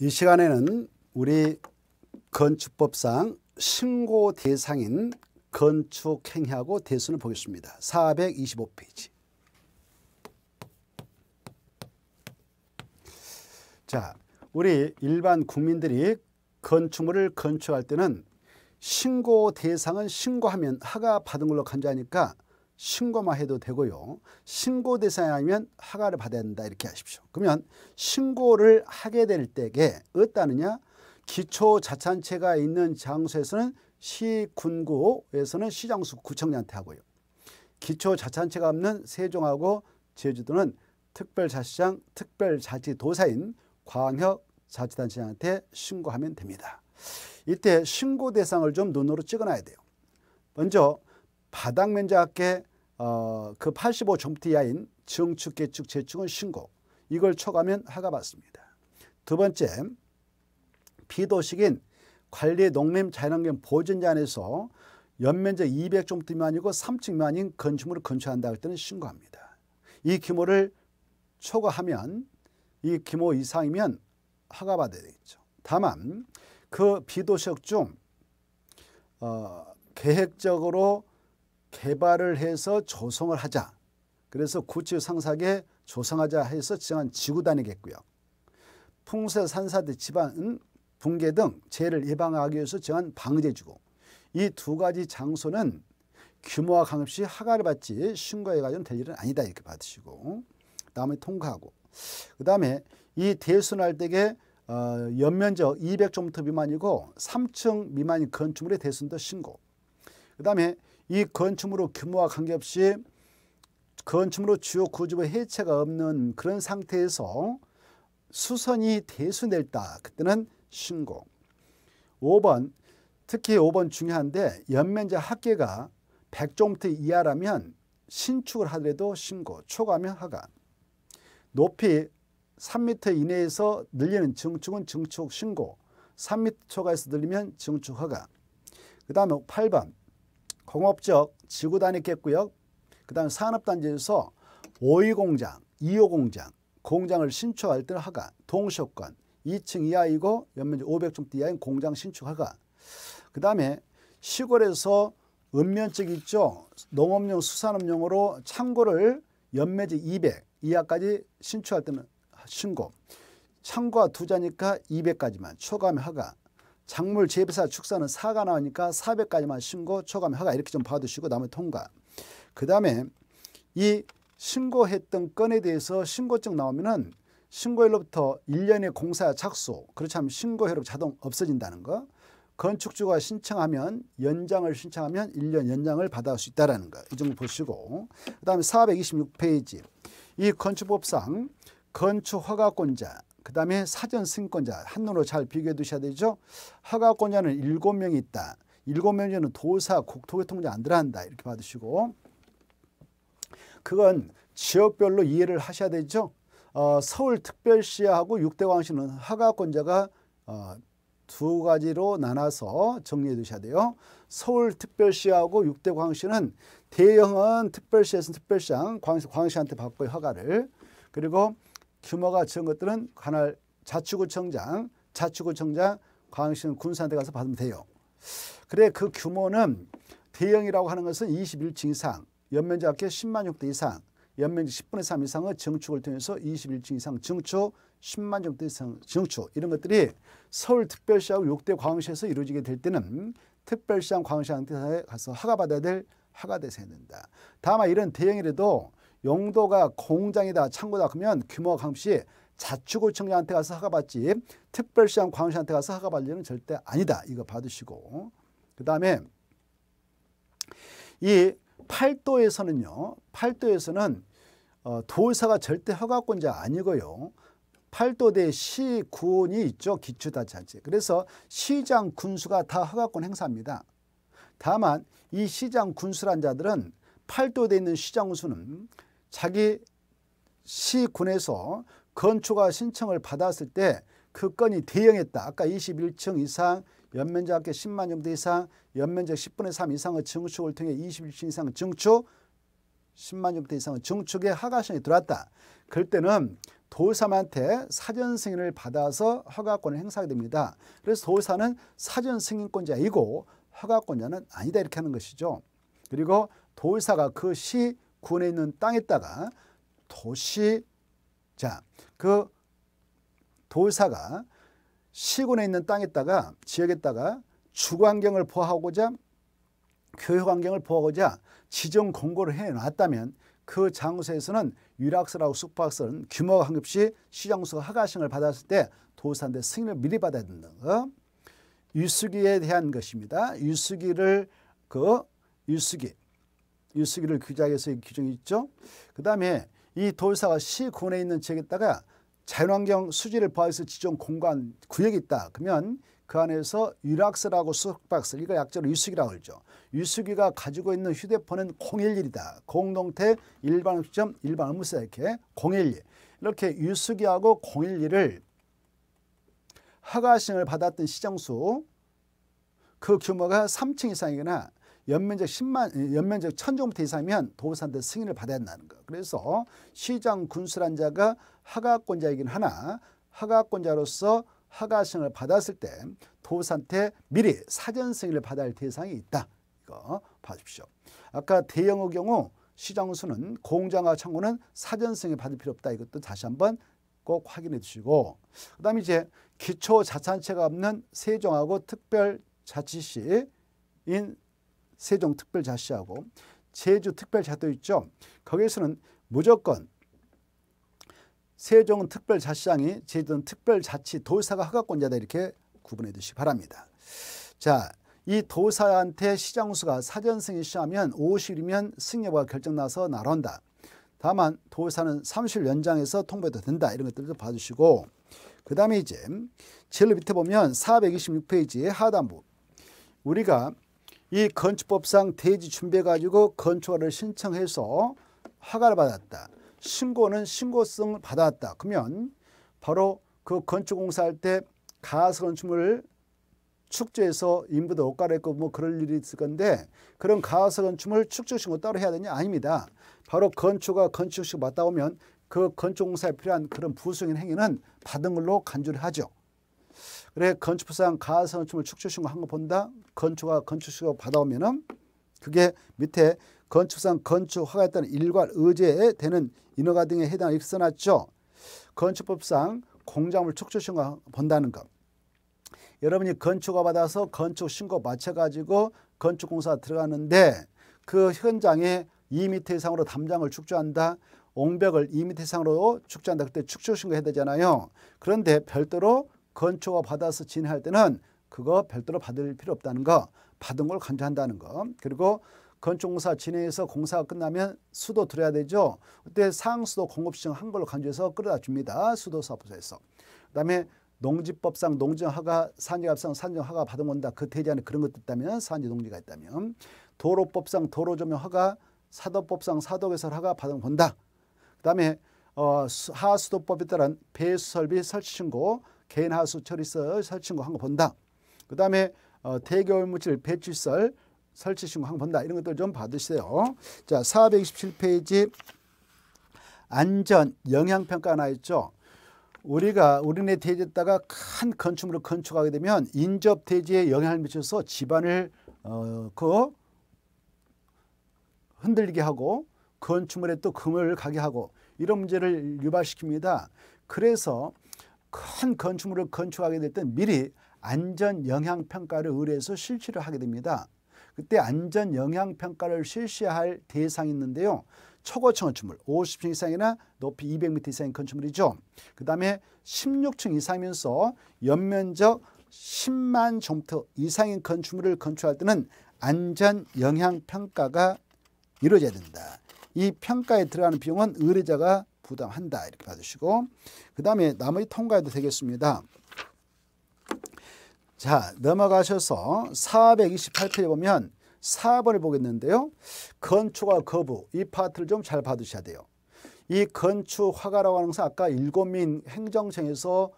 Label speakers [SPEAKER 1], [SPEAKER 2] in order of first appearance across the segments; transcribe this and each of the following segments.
[SPEAKER 1] 이 시간에는 우리 건축법상 신고 대상인 건축행위하고 대수는 보겠습니다. 425페이지. 자, 우리 일반 국민들이 건축물을 건축할 때는 신고 대상은 신고하면 하가 받은 걸로 간주하니까 신고만 해도 되고요. 신고 대상이 아니면 허가를 받아야 된다 이렇게 하십시오. 그러면 신고를 하게 될 때에 어떠느냐 기초 자찬체가 있는 장소에서는 시군구에서는 시장수 구청장한테 하고요. 기초 자찬체가 없는 세종하고 제주도는 특별자치장 특별자치도사인 광역자치단체장한테 신고하면 됩니다. 이때 신고 대상을 좀 눈으로 찍어놔야 돼요. 먼저 바닥 면적의 어, 그 85정부터 이하인 증축, 개축, 재축은 신고 이걸 초과하면 하가받습니다. 두 번째, 비도식인 관리 농림 자연환경 보전자안에서 연면적 200정부터 미만이고 3층만인 건축물을 건축한다 할 때는 신고합니다. 이 규모를 초과하면 이 규모 이상이면 허가받아야 되겠죠. 다만 그 비도시역 중 어, 계획적으로 개발을 해서 조성을 하자. 그래서 구치 상사계 조성하자 해서 지정한 지구단이겠고요. 풍세 산사대 지반 은 음, 붕괴 등 재해를 예방하기 위해서 정한 방제지구. 이 두 가지 장소는 규모와 강계없이 하가를 받지 신고에 관련 될 일은 아니다 이렇게 받으시고 다음에 통과하고 그 다음에 이 대순할댁에 어, 연면적 2 0 0제곱터 미만이고 3층 미만인 건축물의 대순도 신고 그 다음에 이 건축물의 규모와 관계없이 건축물의 주요 구조의 해체가 없는 그런 상태에서 수선이 대수될다. 그때는 신고. 5번 특히 5번 중요한데 연면적 합계가 100종부터 이하라면 신축을 하더라도 신고, 초과하면 하가. 높이 3m 이내에서 늘리는 증축은 증축 신고, 3m 초과해서 늘리면 증축 허가. 그 다음에 8번 공업적 지구 단위겠구역그 다음 산업단지에서 5위 공장, 2호 공장, 공장을 신축할 때는 허가, 동시효권, 2층 이하이고 연면적 500층대 이하인 공장 신축 허가. 그 다음에 시골에서 읍면적 있죠. 농업용 수산업용으로 창고를 연면적200 이하까지 신축할 때는 신고. 창고가 투자니까 200까지만 초과하면 허가. 작물 재배사 축사는 사가 나오니까 400까지만 신고 초과 허가 이렇게 좀 봐두시고 나머지 통과. 그 다음에 이 신고했던 건에 대해서 신고증 나오면은 신고일로부터 1년의 공사 착수, 그렇지 않으면 신고회로 자동 없어진다는 거. 건축주가 신청하면 연장을 신청하면 1년 연장을 받아올 수 있다는 라 거. 이 정도 보시고 그 다음에 426페이지 이 건축법상 건축허가권자 그 다음에 사전 승권자 한눈으로 잘 비교해 두셔야 되죠. 허가권자는 일 명이 있다. 일 명에는 도사, 국토교통자 안 들어간다. 이렇게 받으시고 그건 지역별로 이해를 하셔야 되죠. 어, 서울특별시하고 육대광시는 허가권자가 어, 두 가지로 나눠서 정리해 두셔야 돼요. 서울특별시하고 육대광시는 대형은 특별시에서 특별시장, 광시, 광시한테 받고 허가를. 그리고 규모가 적은 것들은 관할 자치구청장, 자치구청장, 광역시는 군산대 가서 받으면 돼요. 그래 그 규모는 대형이라고 하는 것은 21층 이상, 연면적 합계 10만 6대 이상, 연면적 10분의 3 이상의 증축을 통해서 21층 이상 증축, 10만 정도 이상 증축 이런 것들이 서울특별시하고 6대 광시에서 이루어지게 될 때는 특별시장 광시장에 가서 허가받아야 될 허가 대상이 된다. 다만 이런 대형이라도 용도가 공장이다 창고다 그러면 규모가 강시 자치구청장한테 가서 허가받지 특별시장 광역시한테 가서 허가받을 일은 절대 아니다. 이거 받으시고 그 다음에 이 8도에서는요. 8도에서는 어, 도의사가 절대 허가권자 아니고요. 8도대 시군이 있죠. 기초다자치. 그래서 시장 군수가 다 허가권 행사입니다. 다만 이 시장 군수란 자들은 8도돼 있는 시장 군수는 자기 시군에서 건축가 신청을 받았을 때 그 건이 대형했다. 아까 21층 이상 연면적 합계 10만 정도 이상 연면적 10분의 3 이상의 증축을 통해 21층 이상 증축 10만 정도 이상의 증축의 허가신이 들어왔다. 그럴 때는 도의사한테 사전 승인을 받아서 허가권을 행사하게 됩니다. 그래서 도의사는 사전 승인권자이고 허가권자는 아니다 이렇게 하는 것이죠. 그리고 도의사가 그시 구원에 있는 땅에다가 도시 자그 도사가 시군에 있는 땅에다가 지역에다가 주거 환경을 보호하고자 교육 환경을 보호하고자 지정 공고를 해놨다면 그 장소에서는 유락서라고 숙박서는 규모가 한급시 시장소 수 하가신을 받았을 때 도사한테 승인을 미리 받아야 된다는 거. 어? 유수기에 대한 것입니다. 유수기를 그 유수기 유수기를 규제하기위해서 그 규정이 있죠. 그 다음에 이 도의사가 시군에 있는 지역에다가 자연환경 수질을 보아해서 지정 공간 구역이 있다. 그러면 그 안에서 유락스라고 수박스 이걸 그러니까 약자로 유수기라고 그러죠. 유수기가 가지고 있는 휴대폰은 011이다. 공동태 일반 시점 일반 업무사 이렇게 011 이렇게 유수기하고 011을 허가 신을 받았던 시정수 그 규모가 3층 이상이거나 연면적 10만 연면적 천종부터 이상이면 도구사한테 승인을 받아야 한다는 거. 그래서 시장 군수란 자가 하가권자이긴 하나 하가권자로서 하가 승을 받았을 때 도사한테 미리 사전 승인을 받아야 할 대상이 있다. 이거 봐주십시오. 아까 대형의 경우 시장수는 공장과 창고는 사전 승인 받을 필요 없다. 이것도 다시 한번 꼭 확인해 주시고 그다음에 이제 기초 자산체가 없는 세종하고 특별 자치시인 세종특별자치하고 제주특별자도 치 있죠. 거기에서는 무조건 세종은 특별자치장이 제주는 특별자치도사가 허가권자다 이렇게 구분해 두시기 바랍니다. 자, 이 도사한테 시장수가 사전승인 시하면 50이면 승려가 결정나서 나온다. 다만 도사는 30일 연장해서 통보해도 된다. 이런 것들도 봐주시고 그 다음에 이제 제일 밑에 보면 426페이지의 하단부 우리가 이 건축법상 대지 준비해 가지고 건축허를 신청해서 허가를 받았다. 신고는 신고성을 받았다. 그러면 바로 그 건축공사할 때 가스건축물을 축제에서 인부도 옷 갈아입고 뭐 그럴 일이 있을 건데 그런 가스건축물 축제신고 따로 해야 되냐? 아닙니다. 바로 건축과 건축식 을받다 오면 그 건축공사에 필요한 그런 부수인 행위는 받은 걸로 간주를 하죠. 그래 건축부상 가산점을 축출신고 한 거 본다. 건축가 건축신고 받아오면은 그게 밑에 건축상 건축허가에 따른 일괄 의제에 되는 인허가 등에 해당 이렇게 써놨죠. 건축법상 공작물 축출신고 본다는 것. 여러분이 건축허 받아서 건축 신고 마쳐가지고 건축공사 들어가는데 그 현장에 2미 이상으로 담장을 축조한다. 옹벽을 2미 이상으로 축조한다. 그때 축조 신고해야 되잖아요. 그런데 별도로 건초와 받아서 진할 행 때는 그거 별도로 받을 필요 없다는 거 받은 걸 간주한다는 거 그리고 건축공사 진행해서 공사가 끝나면 수도 들어야 되죠. 그때 상수도 공급시정한 걸로 간주해서 끌어다 줍니다. 수도사업소에서. 그다음에 농지법상 농지허가, 산지갑상 산지허가 받은 건다. 그 대지 안에 그런 것도 있다면 산지 농지가 있다면 도로법상 도로조명허가, 사도법상 사도개설허가 받은 건다. 그다음에 어, 하수도법에 따른 배수설비 설치 신고 개인 하수 처리설 설치 신고 한 거 본다. 그 다음에 어, 대결물질 배출설 설치 신거한번 본다. 이런 것들 좀 받으세요. 자, 427페이지 안전 영향평가 하나 있죠. 우리가 우리네 대지에다가 큰 건축물을 건축하게 되면 인접 대지에 영향을 미쳐서 집안을 어, 그 흔들리게 하고 건축물에 또 금을 가게 하고 이런 문제를 유발시킵니다. 그래서 큰 건축물을 건축하게 될 때 미리 안전 영향 평가를 의뢰해서 실시를 하게 됩니다. 그때 안전 영향 평가를 실시할 대상이 있는데요. 초고층 건축물 50층 이상이나 높이 200m 이상인 건축물이죠. 그 다음에 16층 이상이면서 연면적 10만 정터 이상인 건축물을 건축할 때는 안전 영향 평가가 이루어져야 된다. 이 평가에 들어가는 비용은 의뢰자가 부담한다 이렇게 받으시고그 다음에 나머지 통과해도 되겠습니다. 자 넘어가셔서 428페이지 보면 4번을 보겠는데요. 건축과 거부 이 파트를 좀 잘 봐두셔야 돼요. 이 건축 화가라고 하는 것은 아까 일곱 민 행정청에서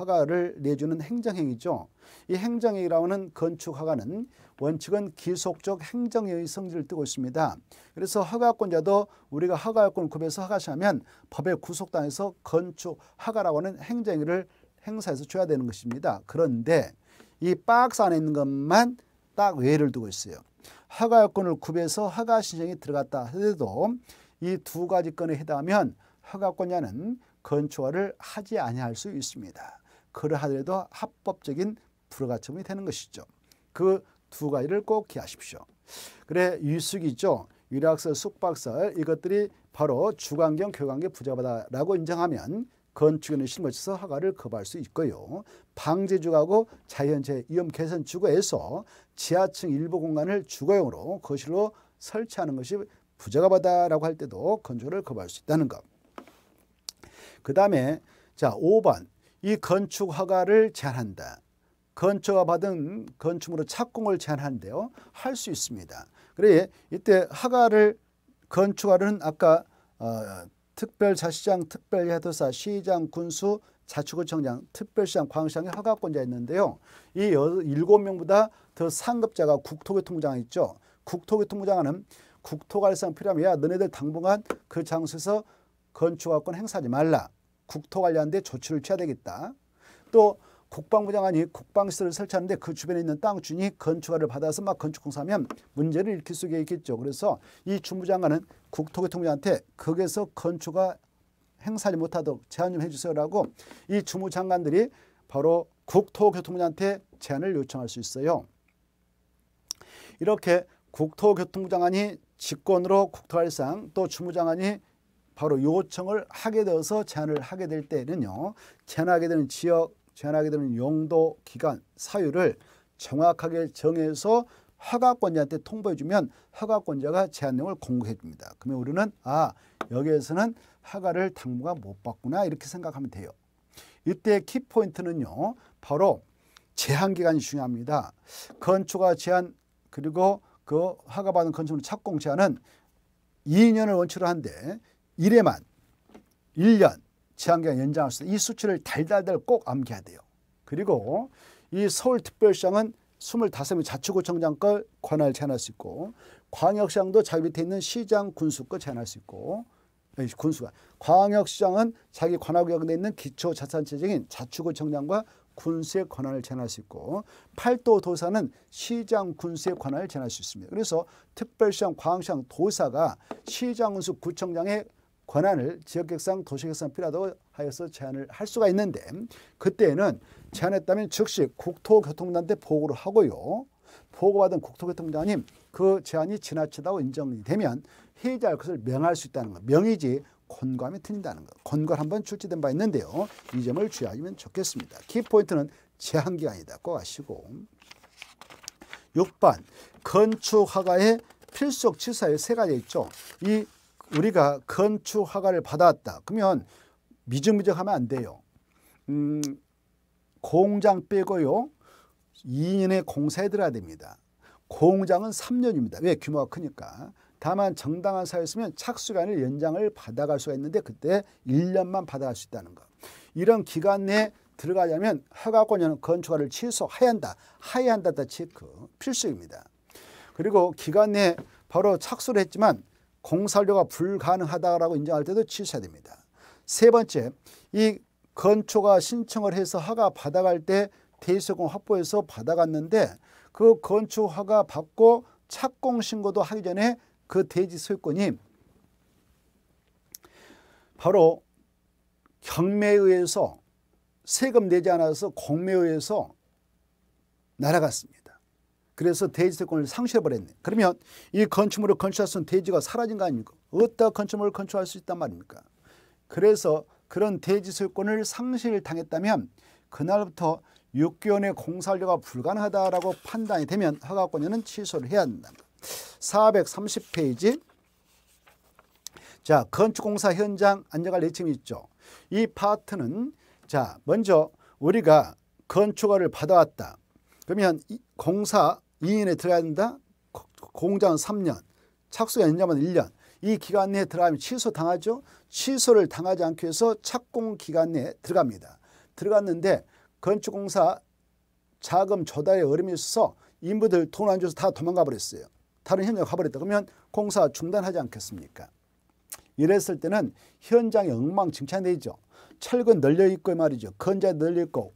[SPEAKER 1] 허가를 내주는 행정행위죠. 이 행정행위라는 건축허가는 원칙은 기속적 행정행위 성질을 띠고 있습니다. 그래서 허가권자도 우리가 허가권을 구해서 허가시하면 법의구속당에서 건축허가라고 하는 행정행위를 행사해서 줘야 되는 것입니다. 그런데 이 박스 안에 있는 것만 딱 외를 두고 있어요. 허가권을 구해서 허가 신청이 들어갔다 해도 이 두 가지 건에 해당하면 허가권자는 건축화를 하지 아니할 수 있습니다. 그러하더라도 합법적인 불가침이 되는 것이죠. 그 두 가지를 꼭 기하십시오. 그래 유숙이죠. 유락설, 숙박설 이것들이 바로 주관경, 교관경 부자바다라고 인정하면 건축인의 실무에서 허가를 거부할 수 있고요. 방제주하고 자연재 위험 개선 주거에서 지하층 일부 공간을 주거용으로 거실로 설치하는 것이 부자가바다라고 할 때도 건조를 거부할 수 있다는 것. 그 다음에 자 5번 이 건축 허가를 제한한다. 건축가 받은 건축물의 착공을 제한한대요. 할 수 있습니다. 그래 이때 허가를 건축하는 아까 어, 특별자치장, 특별해도사, 시장, 군수, 자치구청장, 특별시장, 광시장의 허가권자 있는데요. 이 일곱 명보다더 상급자가 국토교통부장 있죠. 국토교통부장은 국토관리상 필요하면 야 너네들 당분간 그 장소에서 건축허권 행사하지 말라. 국토 관련된 조치를 취해야 되겠다. 또 국방부 장관이 국방시설을 설치하는데 그 주변에 있는 땅 주인이 건축가를 받아서 막 건축공사하면 문제를 일으킬 수 있겠죠. 그래서 이 주무장관은 국토교통부한테 거기서 건축가 행사하지 못하도록 제한 좀 해주세요라고 이 주무장관들이 바로 국토교통부한테 제안을 요청할 수 있어요. 이렇게 국토교통부 장관이 직권으로 국토관상또 주무장관이 바로 요청을 하게 되어서 제한을 하게 될 때에는요. 제한하게 되는 지역, 제한하게 되는 용도, 기간, 사유를 정확하게 정해서 허가권자한테 통보해주면 허가권자가 제한령을 공개해줍니다. 그러면 우리는 아 여기에서는 허가를 당무가 못 받구나 이렇게 생각하면 돼요. 이때 키포인트는요. 바로 제한기간이 중요합니다. 건축가 제한 그리고 그 허가받은 건축물 착공 제한은 2년을 원칙으로 한데 일에만 1년 제한기간 연장할 수 있다. 이 수치를 달달달 꼭 암기해야 돼요. 그리고 이 서울특별시장은 25명 자치구청장 걸 권한을 제한할 수 있고 광역시장도 자기 밑에 있는 시장 군수권 제한할 수 있고 군수가 광역시장은 자기 권한구역에 있는 기초자산체적인 자치구청장과 군수의 권한을 제한할 수 있고 팔도 도사는 시장 군수의 권한을 제한할 수 있습니다. 그래서 특별시장, 광시장, 역 도사가 시장 군수 구청장의 권한을 지역격상 도시격상 필요하다고 하여서 제안을할 수가 있는데 그때에는 제안했다면 즉시 국토교통단한 보고를 하고요. 보고받은 국토교통장님 그제안이 지나치다고 인정이 되면 해제할 것을 명할 수 있다는 것. 명의지 권감이 틀린다는 것. 권과 한번 출제된 바 있는데요. 이 점을 주의하시면 좋겠습니다. 키포인트는 제한기간이다. 꼭 아시고 6번 건축허가의 필수적 취사의 세 가지 있죠. 이 우리가 건축 허가를 받았다. 그러면 미적미적하면 안 돼요. 음, 공장 빼고요. 2년의 공사에 들어야 됩니다. 공장은 3년입니다. 왜? 규모가 크니까. 다만 정당한 사였으면 착수간을 연장을 받아갈 수가 있는데 그때 1년만 받아갈 수 있다는 것. 이런 기간 내에 들어가려면 허가권에는 건축화를 취소해야 한다. 하야 한다 체크. 필수입니다. 그리고 기간 내에 바로 착수를 했지만 공사료가불가능하다고 인정할 때도 치셔야 됩니다. 세 번째, 이 건초가 신청을 해서 허가 받아갈 때 대수공 확보해서 받아갔는데 그 건축 허가 받고 착공 신고도 하기 전에 그 대지 소유권이 바로 경매에 의해서 세금 내지 않아서 공매에 의해서 날아갔습니다. 그래서 대지세권을 상실해버렸네. 그러면 이 건축물을 건축할 수 있는 대지가 사라진 거 아닙니까? 어디다 건축물을 건축할 수 있단 말입니까? 그래서 그런 대지세권을 상실당했다면 그날부터 6개월 내 공사료가 불가능하다라고 판단이 되면 허가권에는 취소를 해야 한다. 430페이지 자 건축공사 현장 안정할 예침이 있죠. 이 파트는 자 먼저 우리가 건축허를 받아왔다. 그러면 공사 2인에 들어야 된다. 공장은 3년, 착수가 연장만 1년. 이 기간 내에 들어가면 취소 당하죠. 취소를 당하지 않기 위해서 착공 기간 내에 들어갑니다. 들어갔는데 건축공사 자금 조달에 어려움이 있어서 인부들 돈 안 줘서 다 도망가 버렸어요. 다른 현장 가버렸다 그러면 공사 중단하지 않겠습니까? 이랬을 때는 현장이 엉망진창되죠. 철근 널려 있고 말이죠. 건자 널려 있고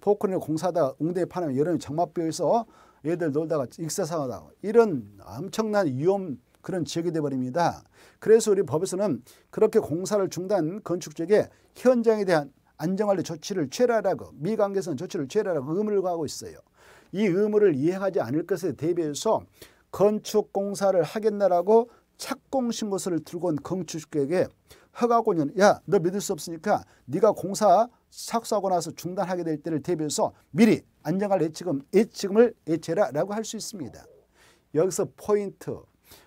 [SPEAKER 1] 포크레인 공사다 하가 웅대에 파면 여름에 장마 비어서 애들 놀다가 익사상하다 이런 엄청난 위험 그런 지역이 되어버립니다. 그래서 우리 법에서는 그렇게 공사를 중단 건축 쪽에 현장에 대한 안정관리 조치를 취하라고 미관계선 조치를 취하라고 의무를 가하고 있어요. 이 의무를 이행하지 않을 것에 대비해서 건축공사를 하겠나라고 착공신고서를 들고 온 건축주에게 허가권은 야너 믿을 수 없으니까 네가 공사 착수하고 나서 중단하게 될 때를 대비해서 미리 안정할 예치금, 예치금을 예치해라라고 할 수 있습니다. 여기서 포인트.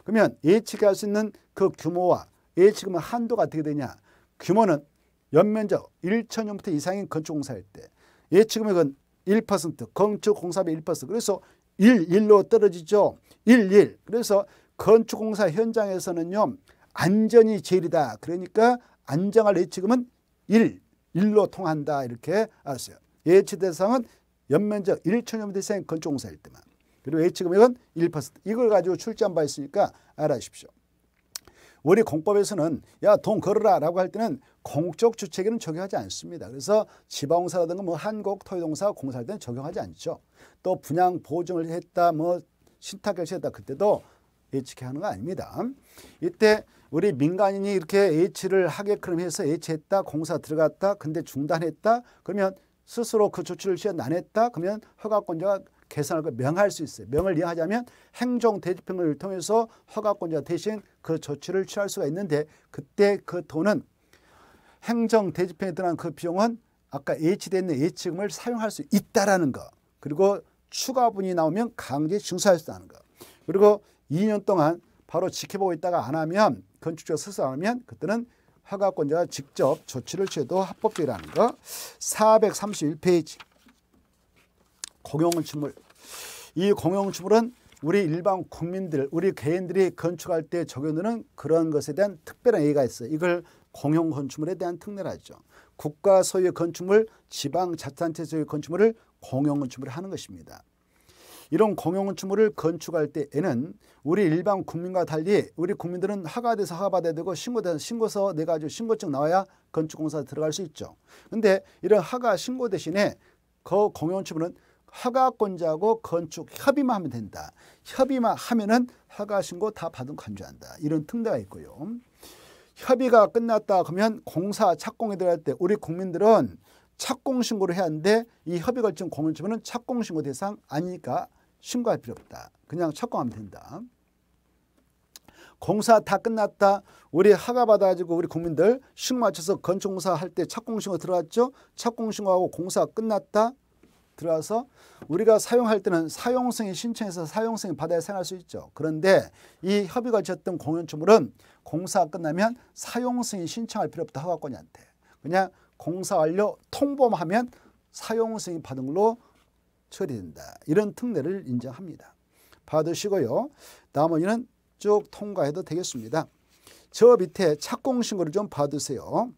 [SPEAKER 1] 그러면 예측할 수 있는 그 규모와 예치금의 한도가 어떻게 되냐. 규모는 연면적 1천년부터 이상인 건축공사일 때 예치금액은 1% 건축공사비 1% 그래서 1, 1로 떨어지죠. 1, 1. 그래서 건축공사 현장에서는요. 안전이 제일이다. 그러니까 안정할 예치금은 1, 일로 통한다 이렇게 알았어요. 예치 대상은 연면적 1초년 대생 건축공사일 때만 그리고 예치 금액은 1% 이걸 가지고 출제한 바 있으니까 알아십시오. 우리 공법에서는 야 돈 걸어라 라고 할 때는 공적 주체에는 적용하지 않습니다. 그래서 지방공사라든가 뭐 한국 토요동사 공사할 때는 적용하지 않죠. 또 분양 보증을 했다 뭐 신탁 결제했다 그때도 예측해 하는 거 아닙니다. 이때 우리 민간인이 이렇게 H를 하게끔 해서 H했다 공사 들어갔다 근데 중단했다 그러면 스스로 그 조치를 취한 안 했다 그러면 허가권자가 계산할 명할 수 있어요. 명을 이해하자면 행정 대집행을 통해서 허가권자 대신 그 조치를 취할 수가 있는데 그때 그 돈은 행정 대집행에 들어간 그 비용은 아까 H돼 있는 H금을 사용할 수 있다라는 거 그리고 추가분이 나오면 강제 징수할 수 있다는 거 그리고 2년 동안 바로 지켜보고 있다가 안 하면 건축주가 스스로 안 하면 그때는 허가권자가 직접 조치를 취해도 합법적이라는 거. 431페이지 공용건축물 이 공용건축물은 우리 일반 국민들, 우리 개인들이 건축할 때 적용되는 그런 것에 대한 특별한 예의가 있어요. 이걸 공용건축물에 대한 특례라죠. 국가 소유의 건축물, 지방 자치단체 소유의 건축물을 공용건축물을 하는 것입니다. 이런 공용건축물을 건축할 때에는 우리 일반 국민과 달리 우리 국민들은 하가돼서 하가받아야 되고 신고돼서 신고서 내가 네 아주 신고증 나와야 건축공사 들어갈 수 있죠. 근데 이런 하가 신고 대신에 그 공용건축물은 허가권자하고 건축 협의만 하면 된다. 협의만 하면은 허가 신고 다 받은 간주한다. 이런 특례가 있고요. 협의가 끝났다 그러면 공사 착공이 들어갈 때 우리 국민들은 착공신고를 해야 하는데 이 협의결정 공문집은 착공신고 대상 아니니까 신고할 필요 없다. 그냥 착공하면 된다. 공사 다 끝났다. 우리 하가 받아가지고 우리 국민들 신고 맞춰서 건축공사 할 때 착공신고 들어왔죠. 착공신고하고 공사 끝났다. 들어와서 우리가 사용할 때는 사용성이 신청해서 사용성이 받아야 사용할 수 있죠. 그런데 이 협의가 지었던 공연주물은 공사가 끝나면 사용성이 신청할 필요 없다 허가권이한테. 그냥 공사 완료 통보하면 사용 승인 받은 걸로 처리된다. 이런 특례를 인정합니다. 받으시고요. 나머지는 쭉 통과해도 되겠습니다. 저 밑에 착공신고를 좀 봐두세요.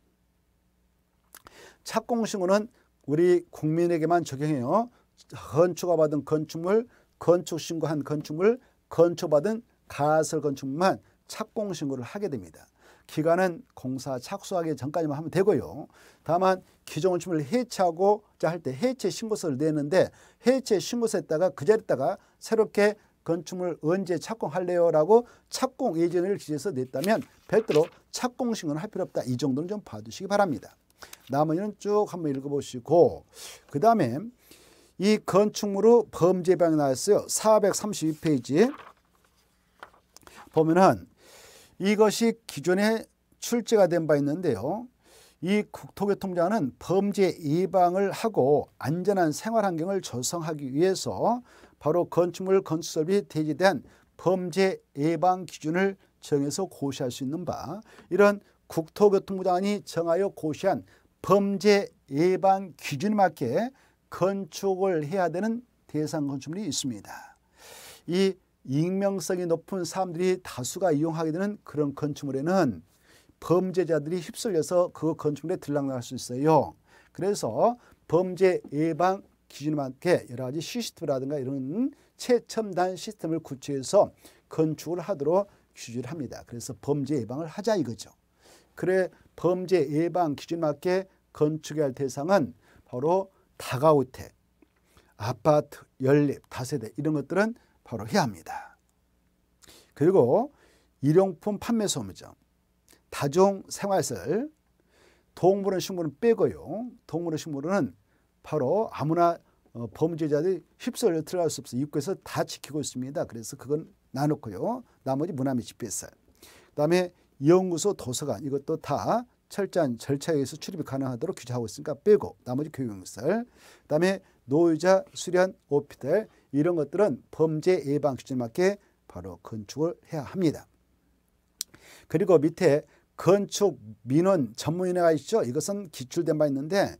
[SPEAKER 1] 착공신고는 우리 국민에게만 적용해요. 건축가 받은 건축물, 건축신고한 건축물, 건초받은 가설 건축물만 착공신고를 하게 됩니다. 기간은 공사 착수하기 전까지만 하면 되고요. 다만 기존 건축물을 해체하고 할 때 해체 신고서를 내는데 해체 신고서에다가 그 자리에다가 새롭게 건축물 언제 착공할래요? 라고 착공 예정을 기재해서 냈다면 별도로 착공 신고는 할 필요 없다. 이 정도는 좀 봐주시기 바랍니다. 나머지는 쭉 한번 읽어보시고 그 다음에 이건축물의 범죄방이 나왔어요. 432페이지 보면은 이것이 기존에 출제가 된 바 있는데요. 이 국토교통장은 범죄 예방을 하고 안전한 생활 환경을 조성하기 위해서 바로 건축물 건축설비 대지대한 범죄 예방 기준을 정해서 고시할 수 있는 바 이런 국토교통부 장이 정하여 고시한 범죄 예방 기준에 맞게 건축을 해야 되는 대상 건축물이 있습니다. 이 익명성이 높은 사람들이 다수가 이용하게 되는 그런 건축물에는 범죄자들이 휩쓸려서 그 건축물에 들락날할 수 있어요. 그래서 범죄 예방 기준에 맞게 여러 가지 시스템이라든가 이런 최첨단 시스템을 구체해서 건축을 하도록 규제를 합니다. 그래서 범죄 예방을 하자 이거죠. 그래 범죄 예방 기준에 맞게 건축할 대상은 바로 다가우택, 아파트, 연립, 다세대 이런 것들은 바로 해야 합니다. 그리고 일용품 판매 소모점, 다종 생활설, 동물원 식물은 빼고요. 동물원 식물은 바로 아무나 어, 범죄자들이 휩쓸려 들어갈 수 없어 입구에서 다 지키고 있습니다. 그래서 그건 나놓고요. 나머지 문화미 집회설. 그다음에 연구소 도서관 이것도 다 철저한 절차에 의해서 출입이 가능하도록 규제하고 있으니까 빼고 나머지 교육시설 그다음에 노유자 수련 오피델 이런 것들은 범죄 예방 수준 에 맞게 바로 건축을 해야 합니다. 그리고 밑에 건축 민원 전문위회가 있죠. 이것은 기출된 바 있는데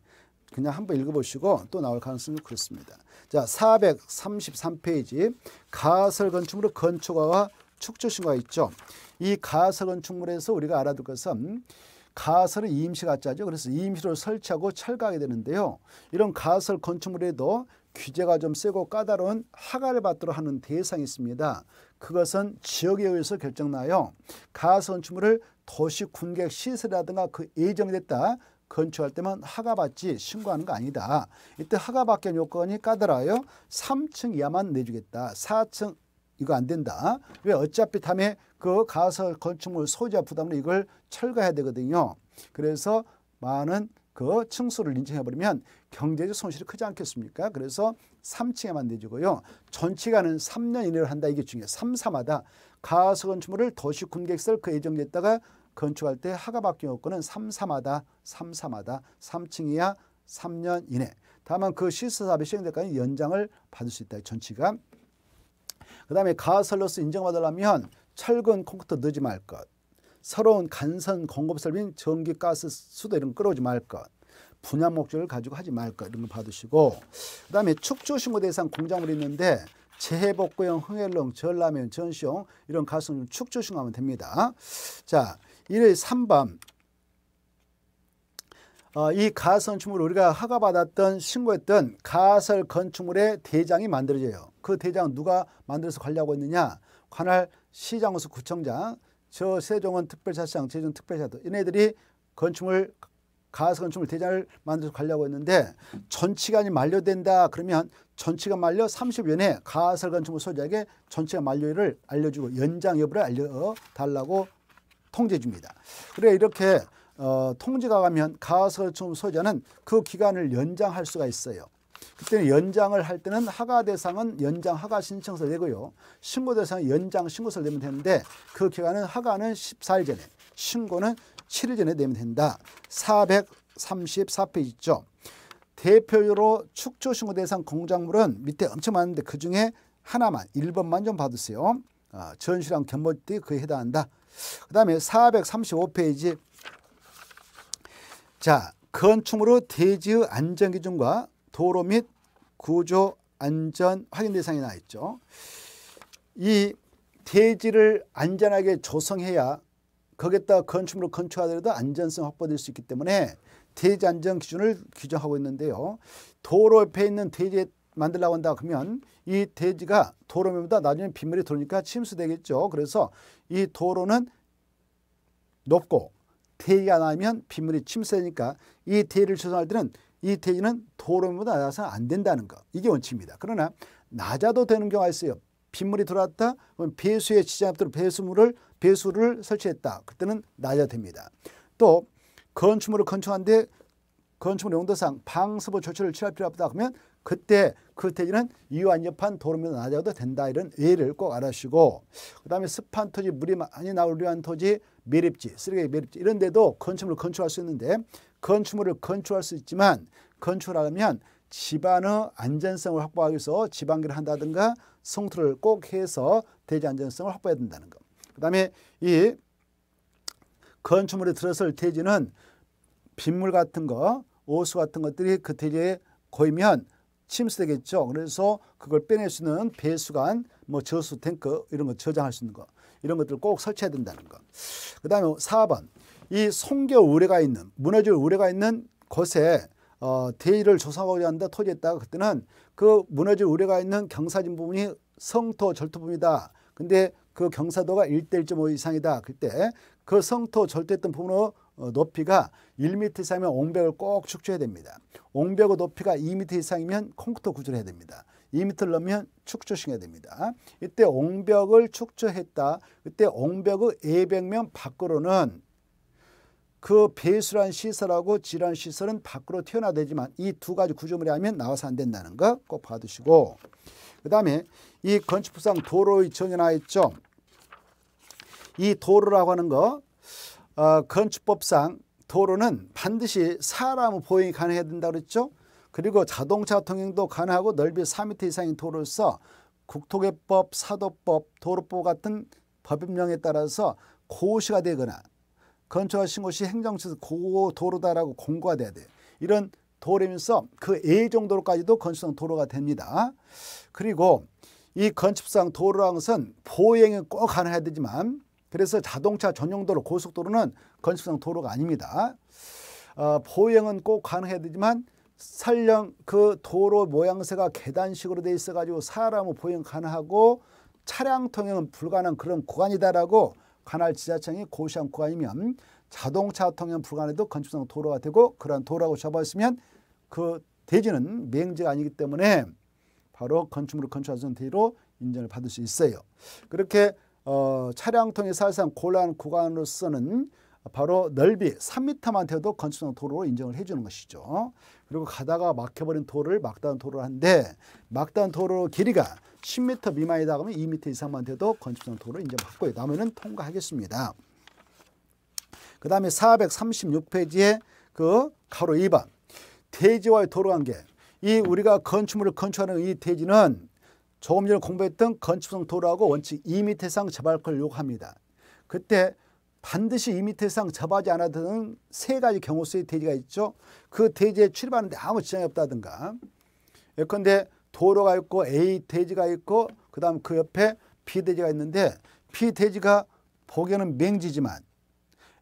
[SPEAKER 1] 그냥 한번 읽어보시고 또 나올 가능성이 그렇습니다. 자, 433페이지 가설 건축물의 건축화와 축조신화가 있죠. 이 가설 건축물에서 우리가 알아둘 것은 가설은 임시 가짜죠. 그래서 임시로 설치하고 철거하게 되는데요. 이런 가설 건축물에도 규제가 좀 세고 까다로운 하가를 받도록 하는 대상이 있습니다. 그것은 지역에 의해서 결정나요. 가건축물을 도시 군객 시설이라든가 그 예정됐다 건축할 때만 하가받지 신고하는 거 아니다. 이때 하가받게 요건이 까다로워요. 3층 이하만 내주겠다. 4층 이거 안 된다. 왜 어차피 다음에 그 가설 건축물 소유자 부담으 이걸 철거해야 되거든요. 그래서 많은 그 층수를 인정해버리면 경제적 손실이 크지 않겠습니까? 그래서 3층에만 내주고요. 전치가는 3년 이내로 한다 이게 중요해요. 3사마다 가서건축물을 도시 군객설 그 예정됐다가 건축할 때 하가 바뀐 요건은 3사마다 3사마다 3층 이하 3년 이내. 다만 그 시설사업의 시행대까지 연장을 받을 수 있다. 전치가. 그 다음에 가설로서 인정받으려면 철근 콘크리트 넣지 말 것. 서러운 간선 공급설비인 전기 가스 수도 이런 끌어오지 말 것. 분야 목적을 가지고 하지 말 것 이런 거받으시고 그다음에 축조 신고 대상 공장물이 있는데 재해복구형, 흥엘롱, 전라면, 전시용 이런 가스는 축조 신고하면 됩니다. 자, 1일 3번 어, 이 가설건축물 우리가 허가받았던 신고했던 가설 건축물의 대장이 만들어져요. 그 대장 누가 만들어서 관리하고 있느냐? 관할 시장으로서 구청장 저 세종원 특별사시장, 제준 특별사도 얘네들이 건축물 가스 건축물 대장을 만들어서 가려고 했는데 전치관이 만료된다 그러면 전치관 만료 30년에 가설 건축물 소재에게전치관 만료일을 알려주고 연장 여부를 알려달라고 통제 줍니다. 그래 이렇게 어, 통지가 가면 가설 건축물 소재는그 기간을 연장할 수가 있어요. 그때는 연장을 할 때는 하가 대상은 연장 하가 신청서를 내고요. 신고 대상은 연장 신고서를 내면 되는데 그 기간은 하가는 14일 전에 신고는 7일 전에 내면 된다. 434페이지죠. 대표로 적으 축조 신고 대상 공작물은 밑에 엄청 많은데 그중에 하나만 1번만 좀 봐두세요. 아, 전시랑 견벌띠 그에 해당한다. 그 다음에 435페이지 자건축물의 대지의 안전기준과 도로 및 구조 안전 확인 대상이 나 있죠. 이 대지를 안전하게 조성해야 거기다 건축물을 건축하더라도 안전성 확보될 수 있기 때문에 대지 안전 기준을 규정하고 있는데요. 도로 옆에 있는 대지 만들려고 한다 그러면 이 대지가 도로면보다 나중에 빗물이 들어오니까 침수되겠죠. 그래서 이 도로는 높고 대기가 나면 빗물이 침수되니까 이 대를 조성할 때는 이 태지는 토론보다 낮아서 안 된다는 것. 이게 원칙입니다. 그러나 낮아도 되는 경우가 있어요. 빗물이 들어왔다. 그럼 배수에 지지압도록 배수물을 배수를 설치했다. 그때는 낮아 됩니다. 또 건축물을 건축하는데 건축물 용도상 방수보 조치를 취할 필요가 없다 그러면 그때 그 태지는 이완 안협한 도로면 낮아도 된다 이런 예를 꼭 알아주시고 그다음에 습한 토지 물이 많이 나올려한 토지 매립지 쓰레기 매립지 이런 데도 건축물을 건축할 수 있는데 건축물을 건축할 수 있지만 건축하면 집안의 안전성을 확보하기 위해서 지방기를 한다든가 성토를 꼭 해서 대지 안전성을 확보해야 된다는 것. 그 다음에 이 건축물에 들어설 대지는 빗물 같은 거, 오수 같은 것들이 그 대지에 고이면 침수되겠죠. 그래서 그걸 빼낼 수 있는 배수관, 뭐 저수 탱크 이런 거 저장할 수 있는 거 이런 것들을 꼭 설치해야 된다는 것. 그 다음에 4번 이 성교 우레가 있는 무너질 우레가 있는 곳에 어, 대의를 조성하고자 한다 토지했다가 그때는 그 무너질 우려가 있는 경사진 부분이 성토 절토부분이다. 근데 그 경사도가 1대1.5 이상이다. 그때 그 성토 절토했던 부분의 어, 높이가 1미터 이상이면 옹벽을 꼭 축조해야 됩니다. 옹벽의 높이가 2미터 이상이면 콩크토 구조를 해야 됩니다. 2미터를 넘으면 축조시켜야 됩니다. 이때 옹벽을 축조했다. 그때 옹벽의 예백면 밖으로는 그 배수란 시설하고 질환 시설은 밖으로 튀어나되지만 이 두 가지 구조물이 하면 나와서 안 된다는 거 꼭 봐두시고 그 다음에 이 건축부상 도로의 정의 나 있죠. 이 도로라고 하는 거 어, 건축법상 도로는 반드시 사람 보행이 가능해야 된다고 그랬죠. 그리고 자동차 통행도 가능하고 넓이 4m 이상인 도로로서 국토계법 사도법, 도로법 같은 법령에 따라서 고시가 되거나 건축하신 곳이 행정처에서 고 도로다라고 공고가 돼야 돼요. 이런 도로면서 그 A 정도로까지도 건축상 도로가 됩니다. 그리고 이 건축상 도로라는 것은 보행이 꼭 가능해야 되지만 그래서 자동차 전용도로 고속도로는 건축상 도로가 아닙니다. 어, 보행은 꼭 가능해야 되지만 설령 그 도로 모양새가 계단식으로 돼 있어가지고 사람은 보행 가능하고 차량 통행은 불가능한 그런 구간이다라고 관할 지자체장이 고시한 구간이면 자동차 통행 불가에도 건축상 도로가 되고 그러한 도로라고 잡아있으면 그 대지는 맹지가 아니기 때문에 바로 건축물을 건축할 수 있는 대로 인정을 받을 수 있어요. 그렇게 어, 차량 통행 사실상 곤란한 구간으로서는 바로 넓이 3m만 돼도 건축성 도로로 인정을 해주는 것이죠. 그리고 가다가 막혀버린 도로를 막다운 도로로 한데 막다운 도로 길이가 10m 미만이다 그러면 2m 이상만 돼도 건축성 도로로 인정받고 남으면 통과하겠습니다. 그 다음에 436페이지에 그 가로 2번 대지와의 도로관계 이 우리가 건축물을 건축하는 이 대지는 조금 전에 공부했던 건축성 도로하고 원칙 2m 이상 재발권을 요구합니다. 그때 반드시 이미터상 접하지 않아도 세 가지 경우수의 대지가 있죠. 그 대지에 출입하는데 아무 지장이 없다든가 예컨대 도로가 있고 A 대지가 있고 그 다음 그 옆에 B 대지가 있는데 B 대지가 보기에는 맹지지만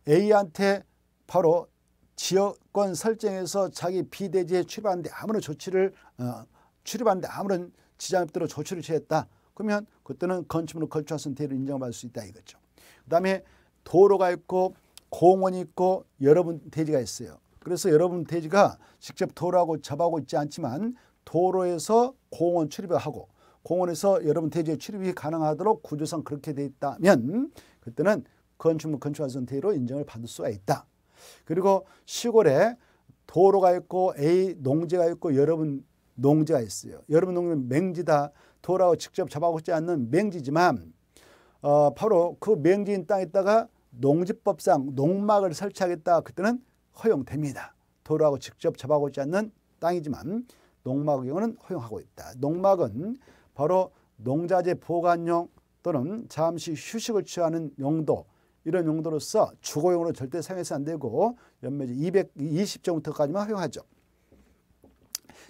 [SPEAKER 1] A한테 바로 지역권 설정에서 자기 B 대지에 출입하는데 아무런 조치를 어, 출입하는데 아무런 지장 없도록 조치를 취했다. 그러면 그때는 건축물로 걸쳐선 대를 인정받을 수 있다 이거죠. 그 다음에 도로가 있고 공원이 있고 여러분 돼지가 있어요. 그래서 여러분 돼지가 직접 도로하고 접하고 있지 않지만 도로에서 공원 출입을 하고 공원에서 여러분 돼지의 출입이 가능하도록 구조상 그렇게 돼 있다면 그때는 건축물 건축안전 대지로 인정을 받을 수가 있다. 그리고 시골에 도로가 있고 A 농지가 있고 여러분 농지가 있어요. 여러분 농지는 맹지다. 도로하고 직접 접하고 있지 않는 맹지지만 어, 바로 그 맹지인 땅에다가 농지법상 농막을 설치하겠다 그때는 허용됩니다. 도로하고 직접 접하고있지 않는 땅이지만 농막의 경우는 허용하고 있다. 농막은 바로 농자재 보관용 또는 잠시 휴식을 취하는 용도 이런 용도로서 주거용으로 절대 사용해서 안 되고 연매지 2 2 0정도까지만 허용하죠.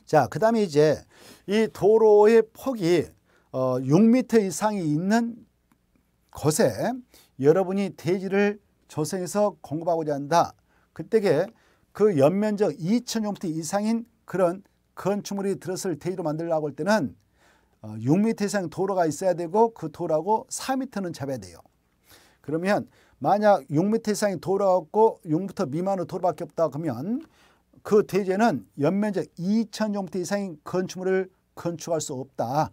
[SPEAKER 1] 자, 그 다음에 이제 이 도로의 폭이 어, 6 m 이상이 있는 곳에 여러분이 대지를 조성해서 공급하고자 한다. 그때게 그 연면적 2 0 0 0 이상인 그런 건축물이 들었을 대지로 만들려고 할 때는 6미 어, 이상 도로가 있어야 되고 그 도로하고 4미는 잡아야 돼요. 그러면 만약 6미 이상의 도로가 없고 6미 미만의 도로밖에 없다 그러면 그 대지에는 연면적 2 0 0 0 이상인 건축물을 건축할 수 없다.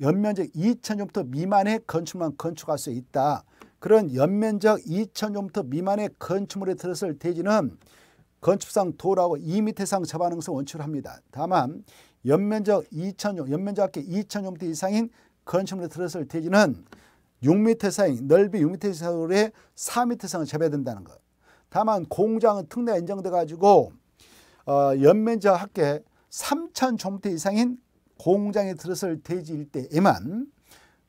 [SPEAKER 1] 연면적 2 0 0 0 미만의 건축만 건축할 수 있다. 그런 연면적 2,000제곱미터 미만의 건축물에 들었을 대지는 건축상 도라고 2m 이상 저반응성 원칙을 합니다. 다만 연면적 2,000 연면적 합계 2,000제곱미터 이상인 건축물에 들었을 대지는 6m 이상인 넓이 6m 이상의 4m 이상을 잡아 된다는 것. 다만 공장은 특례 인정돼 가지고 어, 연면적 합계 3,000 종태 이상인 공장에 들었을 대지일 때에만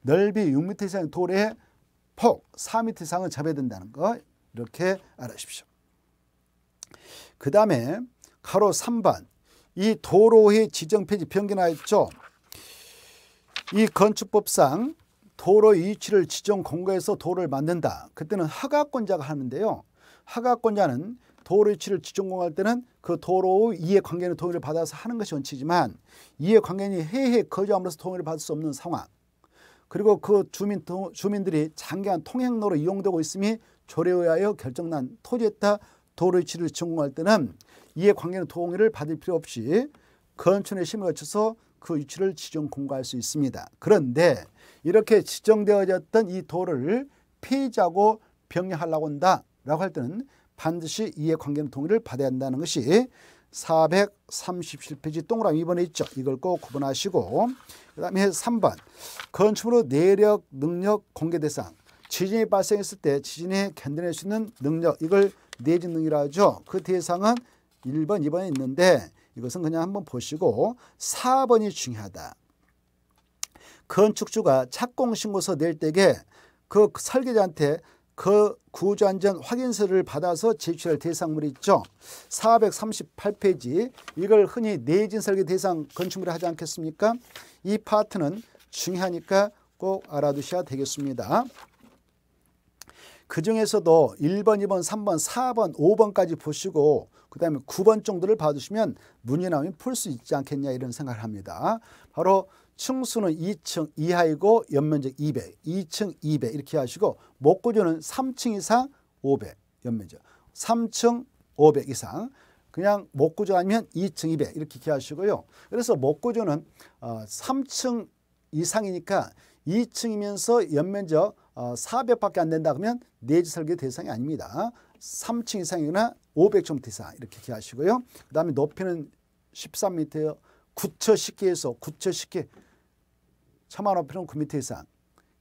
[SPEAKER 1] 넓이 6m 이상 도로에 폭 4m 이상을 잡아야 된다는 거 이렇게 알아십시오. 그 다음에 가로 3번 이 도로의 지정편지 변경하였죠. 이 건축법상 도로 위치를 지정 공고해서 도로를 만든다. 그때는 허가권자가 하는데요. 허가권자는 도로 위치를 지정 공고할 때는 그 도로의 이해관계는 동의를 받아서 하는 것이 원칙이지만 이해관계는 해외에 거주함으로써 동의를 받을 수 없는 상황 그리고 그 주민, 주민들이 장기간 통행로로 이용되고 있음이 조례하여 에의 결정난 토지에따 도로위치를 증공할 때는 이에 관계는 동의를 받을 필요 없이 건축의 심을 거쳐서 그 위치를 지정 공고할 수 있습니다. 그런데 이렇게 지정되어졌던 이 도를 폐지하고 병리하려고 한다라고 할 때는 반드시 이해 관계는 동의를 받아야 한다는 것이 437페이지 동그라미 2번에 있죠. 이걸 꼭 구분하시고 그 다음에 3번 건축으로 내력, 능력, 공개 대상 지진이 발생했을 때 지진에 견뎌낼 수 있는 능력 이걸 내진 능이라 하죠. 그 대상은 1번, 2번에 있는데 이것은 그냥 한번 보시고 4번이 중요하다. 건축주가 착공신고서 낼 때에 그 설계자한테 그 구조안전 확인서를 받아서 제출할 대상물이 있죠. 438페이지 이걸 흔히 내진설계 대상 건축물에 하지 않겠습니까? 이 파트는 중요하니까 꼭 알아두셔야 되겠습니다. 그 중에서도 1번, 2번, 3번, 4번, 5번까지 보시고 그 다음에 9번 정도를 봐주시면 문이 나오면 풀 수 있지 않겠냐 이런 생각을 합니다. 바로 층수는 2층 이하이고 연면적 2배, 2층 2배 이렇게 하시고 목구조는 3층 이상 5배 연면적, 3층 500 이상 그냥 목구조 아니면 2층 2배 이렇게 하시고요. 그래서 목구조는 어, 3층 이상이니까 2층이면서 연면적 어, 400밖에 안 된다 그러면 내지 네 설계 대상이 아닙니다. 3층 이상이거나 500m 이상 이렇게 하시고요. 그 다음에 높이는 13m, 구처 쉽게 에서 구처 쉽게 차만원이는 9m 그 이상,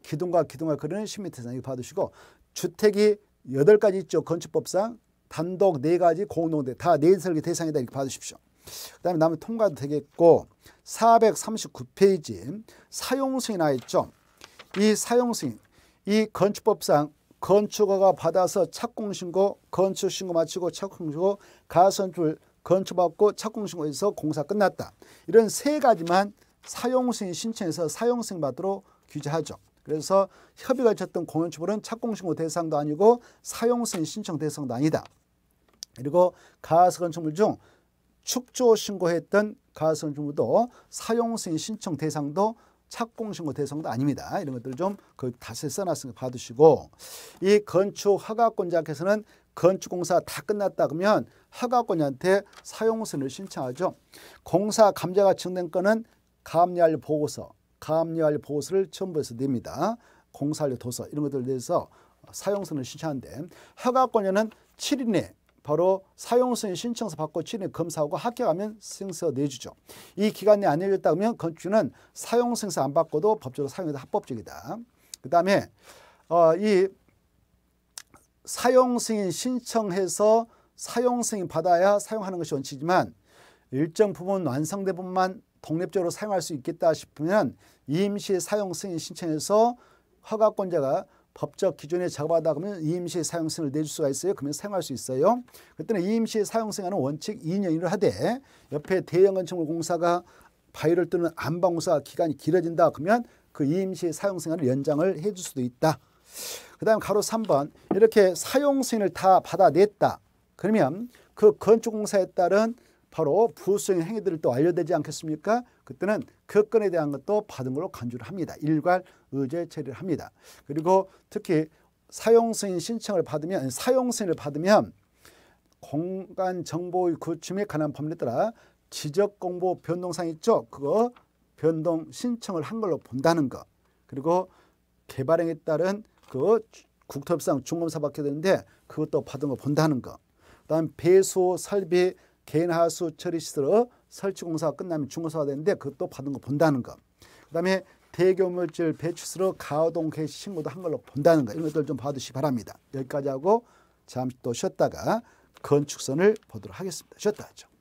[SPEAKER 1] 기둥과 기둥과 거리는 10m 이상 이거 받으시고 주택이 8가지 있죠. 건축법상 단독 4가지 공동대 다 내인 네 설계 대상이다 이렇게 봐두십시오. 그 다음에 남은 통과도 되겠고 439페이지 사용승이 나있죠이 사용승, 이 건축법상 건축허가 받아서 착공신고, 건축신고 마치고 착공신고, 가선줄 건축받고 착공신고에서 공사 끝났다. 이런 세 가지만 사용승인 신청해서 사용승 받도록 규제하죠. 그래서 협의가 있던 공연처벌은 착공신고 대상도 아니고 사용승인 신청 대상도 아니다. 그리고 가하수건축물 중 축조 신고했던 가하수건축물도 사용승인 신청 대상도 착공신고 대상도 아닙니다. 이런 것들을 좀그 다시 써놨으니까 봐두시고 이 건축 허가권자께서는 건축공사 다 끝났다 그러면 허가권자한테 사용승인을 신청하죠. 공사 감자가 증된 건은 감리할 보고서, 감리할 보고서를 첨부해서 냅니다. 공사료 도서 이런 것들 내서 사용선을 신청한데 허가권에는 7일 내 바로 사용승인 신청서 받고 7일 검사하고 합격하면 승서 내주죠. 이 기간 내에 안 내줬다 하면 건축주는 사용승서 안 받고도 법적으로 사용해도 합법적이다. 그 다음에 어, 이 사용승인 신청해서 사용승인 받아야 사용하는 것이 원칙이지만 일정 부분 완성된 분만 독립적으로 사용할 수 있겠다 싶으면 임시 사용 승인 신청에서 허가권자가 법적 기준에 적업하다 그러면 임시 사용 승인을 내줄 수가 있어요. 그러면 사용할 수 있어요. 그때는 임시 사용 승인하는 원칙 2년이라 하되 옆에 대형 건축물 공사가 바위를 뜨는 안방공사 기간이 길어진다 그러면 그 임시 사용 승인을 연장을 해줄 수도 있다. 그 다음 가로 3번 이렇게 사용 승인을 다 받아냈다. 그러면 그 건축공사에 따른 바로 부수적 행위들을 또 완료되지 않겠습니까? 그때는 그 건에 대한 것도 받은 걸로 간주를 합니다. 일괄 의제 처리를 합니다. 그리고 특히 사용승인 신청을 받으면 사용승인을 받으면 공간 정보의 구축 및 관한 법률에 따라 지적 공보 변동상 있죠. 그거 변동 신청을 한 걸로 본다는 거. 그리고 개발행에 따른 그 국토협상 중검사 받게 되는데 그것도 받은 거 본다는 거. 그다음 배수 설비 개인하수 처리 시설의 설치 공사가 끝나면 중공사가 되는데 그것도 받은 거 본다는 거. 그다음에 대교물질 배출수로 가동 개시 신고도 한 걸로 본다는 거 이런 것들 좀 봐두시기 바랍니다. 여기까지 하고 잠시 또 쉬었다가 건축선을 보도록 하겠습니다. 쉬었다 하죠.